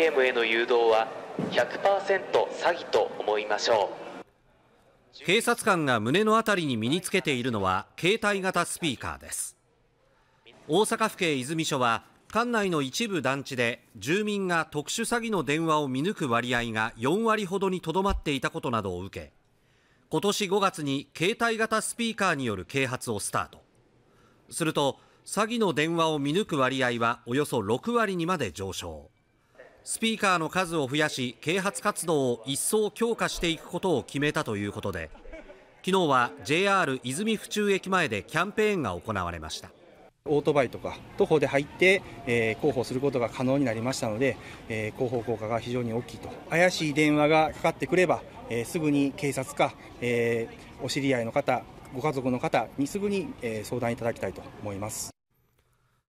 ATM への誘導は100%詐欺と思いましょう警察官が胸のあたりに身につけているのは携帯型スピーカーです大阪府警泉署は管内の一部団地で住民が特殊詐欺の電話を見抜く割合が4割ほどにとどまっていたことなどを受け今年5月に携帯型スピーカーによる啓発をスタートすると詐欺の電話を見抜く割合はおよそ6割にまで上昇スピーカーの数を増やし啓発活動を一層強化していくことを決めたということで昨日は JR 泉府中駅前でキャンペーンが行われましたオートバイとか徒歩で入って、えー、広報することが可能になりましたので、えー、広報効果が非常に大きいと怪しい電話がかかってくれば、えー、すぐに警察か、えお知り合いの方ご家族の方にすぐに、え相談いただきたいと思います